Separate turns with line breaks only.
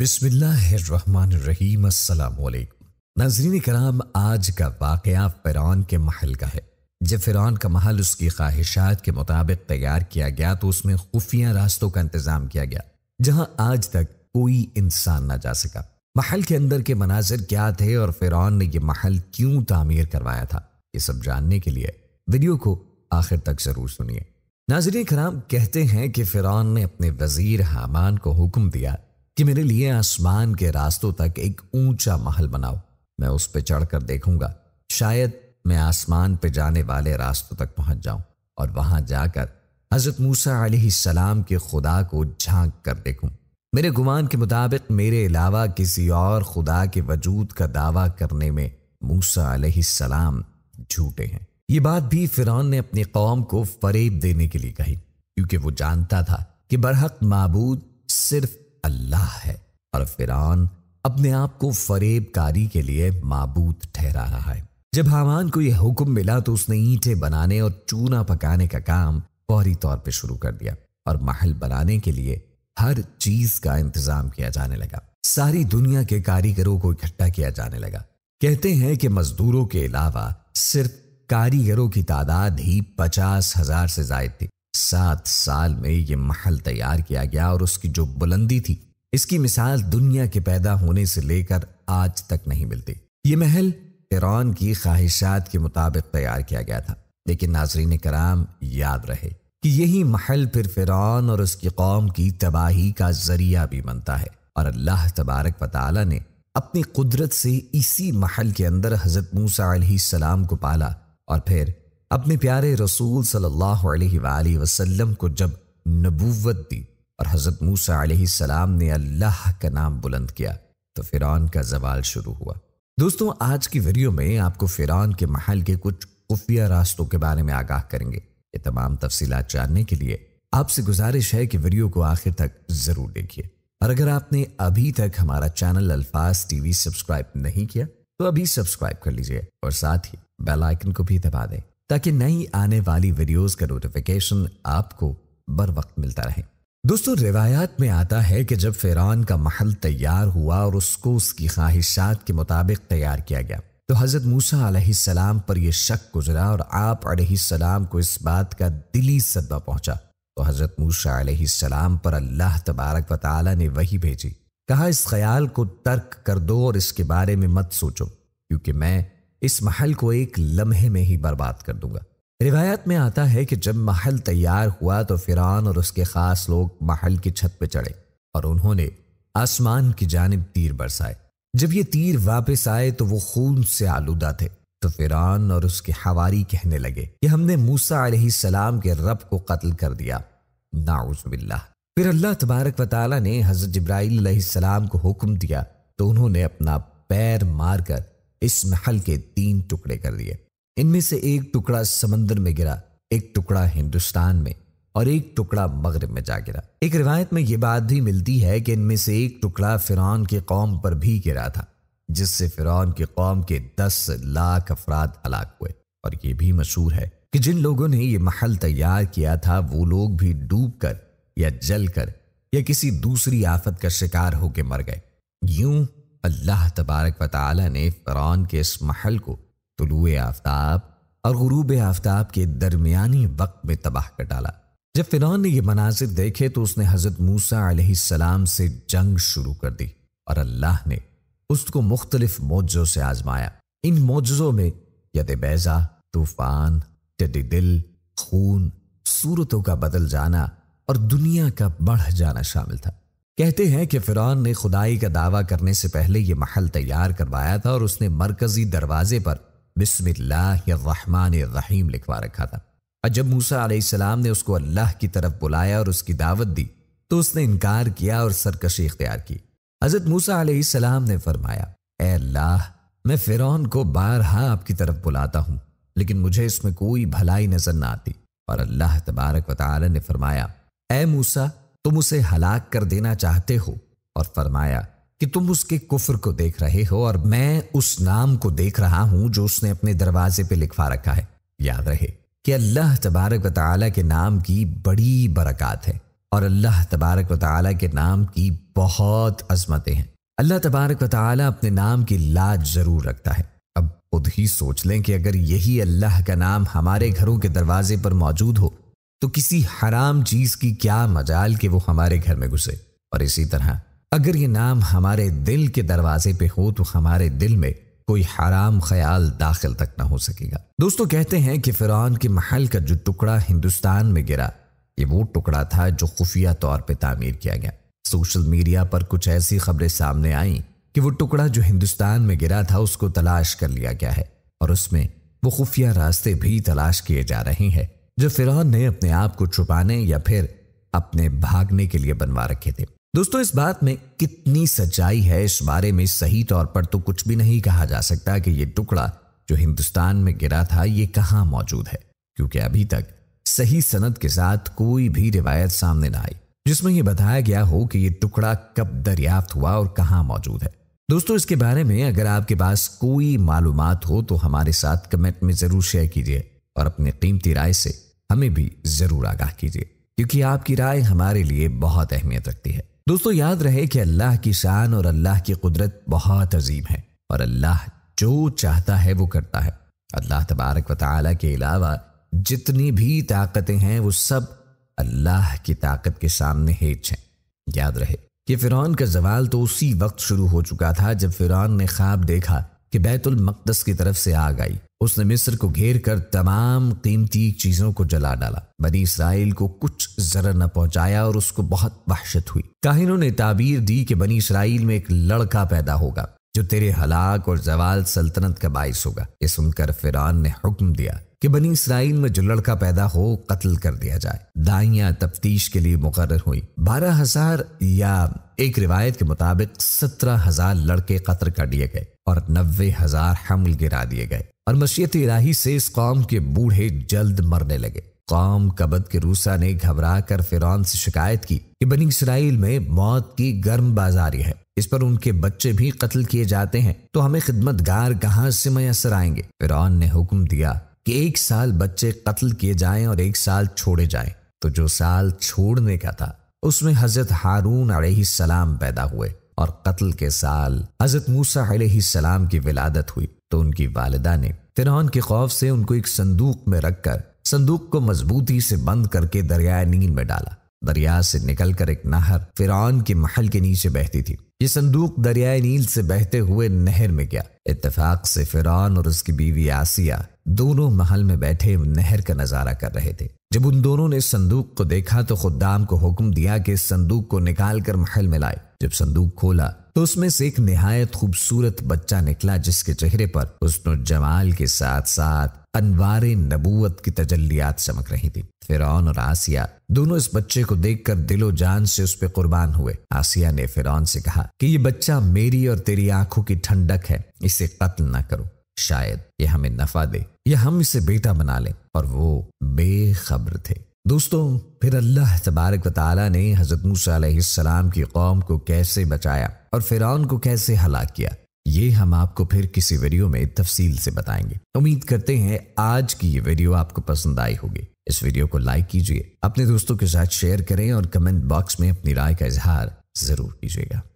बिस्मिल्लाहिर्रहमानिर्रहीम नाजरीन कराम आज का वाक़ फ़िरौन के महल का है जब फ़िरौन का महल उसकी ख्वाहिशात के मुताबिक तैयार किया गया तो उसमें खुफिया रास्तों का इंतज़ाम किया गया जहां आज तक कोई इंसान ना जा सका महल के अंदर के मनाजिर क्या थे और फ़िरौन ने ये महल क्यों तामीर करवाया था ये सब जानने के लिए वीडियो को आखिर तक ज़रूर सुनिए नाजरीन कराम कहते हैं कि फ़िरौन ने अपने वज़ीर हामान को हुक्म दिया कि मेरे लिए आसमान के रास्तों तक एक ऊंचा महल बनाओ मैं उस पर चढ़कर देखूंगा शायद मैं आसमान पे जाने वाले रास्तों तक पहुंच जाऊं और वहां जाकर हजरत मूसा सलाम के खुदा को झांक कर देखूं मेरे गुमान के मुताबिक मेरे अलावा किसी और खुदा के वजूद का दावा करने में मूसा सलाम झूठे हैं ये बात भी फिरौन ने अपनी कौम को फरेब देने के लिए कही क्योंकि वो जानता था कि बरहक मबूद सिर्फ अल्लाह है और फिरौन अपने आप को कारी के लिए माबूत ठहरा रहा है जब हामान को यह हुक्म मिला तो उसने ईंटें बनाने और चूना पकाने का काम फौरी तौर पर शुरू कर दिया और महल बनाने के लिए हर चीज का इंतजाम किया जाने लगा सारी दुनिया के कारीगरों को इकट्ठा किया जाने लगा कहते हैं कि मजदूरों के अलावा सिर्फ कारीगरों की तादाद ही पचास हजार से जायद थी सात साल में ये महल तैयार किया गया और उसकी जो बुलंदी थी इसकी मिसाल दुनिया के पैदा होने से लेकर आज तक नहीं मिलती ये महल ईरान की ख्वाहिशात के मुताबिक तैयार किया गया था लेकिन नाजरीन कराम याद रहे कि यही महल फिर फिरौन और उसकी कौम की तबाही का जरिया भी बनता है और अल्लाह तबारक वाली ने अपनी कुदरत से इसी महल के अंदर हज़रत मूसा सलाम को पाला और फिर अपने प्यारे रसूल सल्लल्लाहु अलैहि वसल्लम को जब नबूवत दी और हज़रत मूसा सलाम ने अल्लाह का नाम बुलंद किया तो फ़िरौन का जवाल शुरू हुआ दोस्तों आज की वीडियो में आपको फ़िरौन के महल के कुछ खुफिया रास्तों के बारे में आगाह करेंगे ये तमाम तफसीलात जानने के लिए आपसे गुजारिश है कि वीडियो को आखिर तक ज़रूर देखिए और अगर आपने अभी तक हमारा चैनल अल्फाज टीवी सब्सक्राइब नहीं किया तो अभी सब्सक्राइब कर लीजिए और साथ ही बेल आइकन को भी दबा दें ताकि नई आने वाली वीडियोस का नोटिफिकेशन आपको बर वक्त मिलता रहे दोस्तों रिवायात में आता है कि जब फ़िरौन का महल तैयार हुआ और उसको उसकी ख्वाहिशात के मुताबिक तैयार किया गया तो हज़रत मूसा सलाम पर यह शक गुजरा और आप सलाम को इस बात का दिली सदमा पहुंचा तो हज़रत मूसा सलाम पर अल्लाह तबारक व ताली ने वही भेजी कहा इस ख्याल को तर्क कर दो और इसके बारे में मत सोचो क्योंकि मैं इस महल को एक लम्हे में ही बर्बाद कर दूंगा रिवायत में आता है कि जब महल तैयार हुआ तो फिरान और उसके खास लोग महल की छत पर चढ़े और उन्होंने आसमान की जानब तीर बरसाए जब ये तीर वापस आए तो वो खून से आलूदा थे तो फिरान और उसके हवारी कहने लगे कि हमने मूसा सलाम के रब को कत्ल कर दिया नाउजबिल्ला फिर अल्लाह तबारक वाली ने हजरत जब्राईसम को हुक्म दिया तो उन्होंने अपना पैर मारकर इस महल के तीन टुकड़े कर दिए इनमें से एक टुकड़ा समंदर में गिरा एक टुकड़ा हिंदुस्तान में और एक टुकड़ा मगरब में जा गिरा एक रिवायत में यह बात भी मिलती है कि इनमें से एक टुकड़ा फिरौन की कौम पर भी गिरा था जिससे फिरौन की कौम के दस लाख अफराद हलाक हुए और ये भी मशहूर है कि जिन लोगों ने ये महल तैयार किया था वो लोग भी डूब कर या जल कर या किसी दूसरी आफत का शिकार होकर मर गए यूं अल्लाह तबारक व ने फ़रौन के इस महल को तुलु आफ्ताब और गुरूब आफ्ताब के दरमियानी वक्त में तबाह कर डाला जब फ़िरौन ने यह मनाजिर देखे तो उसने हज़रत मूसा सलाम से जंग शुरू कर दी और अल्लाह ने उसको मुख्तलिफ मौजों से आजमाया इन मौजों में यद बैज़ा तूफ़ान टडी दिल खून सूरतों का बदल जाना और दुनिया का बढ़ जाना शामिल था कहते हैं कि फिरौन ने खुदाई का दावा करने से पहले ये महल तैयार करवाया था और उसने मरकजी दरवाजे पर बिस्मिल्लाहमान रहीम लिखवा रखा था और जब मूसा आसमाम ने उसको अल्लाह की तरफ बुलाया और उसकी दावत दी तो उसने इनकार किया और सरकशी इख्तियार की हजरत मूसा आसमाम ने फरमाया अल्लाह मैं फिरौन को बारहा आपकी तरफ बुलाता हूँ लेकिन मुझे इसमें कोई भलाई नजर ना आती और अल्लाह तबारक वाल ने फरमाया मूसा तुम उसे हलाक कर देना चाहते हो और फरमाया कि तुम उसके कुफर को देख रहे हो और मैं उस नाम को देख रहा हूं जो उसने अपने दरवाजे पे लिखवा रखा है याद रहे कि अल्लाह तबारक वाली के नाम की बड़ी बरकत है और अल्लाह तबारक वाली के नाम की बहुत अजमतें हैं अल्लाह तबारक वाली अपने नाम की लाज जरूर रखता है अब खुद ही सोच लें कि अगर यही अल्लाह का नाम हमारे घरों के दरवाजे पर मौजूद हो तो किसी हराम चीज की क्या मजाल के वो हमारे घर में घुसे और इसी तरह अगर ये नाम हमारे दिल के दरवाजे पे हो तो हमारे दिल में कोई हराम ख्याल दाखिल तक ना हो सकेगा दोस्तों कहते हैं कि फिरौन के महल का जो टुकड़ा हिंदुस्तान में गिरा ये वो टुकड़ा था जो खुफिया तौर पर तामीर किया गया सोशल मीडिया पर कुछ ऐसी खबरें सामने आई कि वो टुकड़ा जो हिंदुस्तान में गिरा था उसको तलाश कर लिया गया है और उसमें वो खुफिया रास्ते भी तलाश किए जा रहे हैं जो फिरौन ने अपने आप को छुपाने या फिर अपने भागने के लिए बनवा रखे थे दोस्तों इस बात में कितनी सच्चाई है इस बारे में सही तौर पर तो कुछ भी नहीं कहा जा सकता कि ये टुकड़ा जो हिंदुस्तान में गिरा था ये कहाँ मौजूद है क्योंकि अभी तक सही सनद के साथ कोई भी रिवायत सामने न आई जिसमें यह बताया गया हो कि यह टुकड़ा कब दरियाफ्त हुआ और कहा मौजूद है दोस्तों इसके बारे में अगर आपके पास कोई मालूम हो तो हमारे साथ कमेंट में ज़रूर शेयर कीजिए और अपनी कीमती राय से हमें भी ज़रूर आगाह कीजिए क्योंकि आपकी राय हमारे लिए बहुत अहमियत रखती है दोस्तों याद रहे कि अल्लाह की शान और अल्लाह की कुदरत बहुत अजीम है और अल्लाह जो चाहता है वो करता है अल्लाह तबारक व के अलावा जितनी भी ताकतें हैं वो सब अल्लाह की ताकत के सामने हेच हैं याद रहे कि फ़िरौन का जवाल तो उसी वक्त शुरू हो चुका था जब फ़िरौन ने ख्वाब देखा कि बैतुल मकदस की तरफ से आग आई उसने मिस्र को घेर कर तमाम कीमती चीजों को जला डाला बनी इसराइल को कुछ जरा न पहुंचाया और उसको बहुत वहशत हुई काहिनों ने ताबीर दी कि बनी इसराइल में एक लड़का पैदा होगा जो तेरे हलाक और जवाल सल्तनत का बायस होगा ये सुनकर फिरान ने हुक्म दिया कि बनी इसराइल में जो लड़का पैदा हो कत्ल कर दिया जाए दाइया तफ्तीश के लिए मुकर हुई बारह हजार या एक रिवायत के मुताबिक सत्रह हजार लड़के कत्ल कर दिए गए और नब्बे हजार हमल गिरा दिए गए और मशीत इलाही से इस कौम के बूढ़े जल्द मरने लगे कौम कबद के रूसा ने घबरा कर फिर से शिकायत की कि बनी इसराइल में मौत की गर्म बाजारी है इस पर उनके बच्चे भी कत्ल किए जाते हैं तो हमें खिदमत गार कहाँ से मैसर आएंगे फिरौन ने हुक्म दिया कि एक साल बच्चे कत्ल किए जाएं और एक साल छोड़े जाएं तो जो साल छोड़ने का था उसमें हजरत हारून सलाम पैदा हुए और कत्ल के साल हजरत मूसा सलाम की विलादत हुई तो उनकी वालदा ने फिरौन के खौफ से उनको एक संदूक में रखकर संदूक को मजबूती से बंद करके दरिया नींद में डाला दरिया से निकलकर एक नहर फिरौन के महल के नीचे बहती थी ये संदूक दरियाए नील से बहते हुए नहर में गया इतफाक से फिरौन और उसकी बीवी आसिया दोनों महल में बैठे नहर का नजारा कर रहे थे जब उन दोनों ने संदूक को देखा तो खुद्दाम को हुक्म दिया कि संदूक को निकाल कर महल में लाए जब संदूक खोला तो उसमें से एक नहायत खूबसूरत बच्चा निकला जिसके चेहरे पर उसन जमाल के साथ साथ अनवार नबूत की तजल्लियात चमक रही थी फिर और आसिया दोनों इस बच्चे को देखकर दिलो जान से उस पर कुर्बान हुए आसिया ने फिर से कहा कि ये बच्चा मेरी और तेरी आंखों की ठंडक है इसे कत्ल न करो शायद ये हमें नफा दे या हम इसे बेटा बना लें और वो बेखबर थे दोस्तों फिर अल्लाह तबारक वाली ने हज़रत मूसम की कौम को कैसे बचाया और फिर को कैसे हला किया ये हम आपको फिर किसी वीडियो में तफसील से बताएंगे उम्मीद करते हैं आज की ये वीडियो आपको पसंद आई होगी इस वीडियो को लाइक कीजिए अपने दोस्तों के साथ शेयर करें और कमेंट बॉक्स में अपनी राय का इजहार जरूर कीजिएगा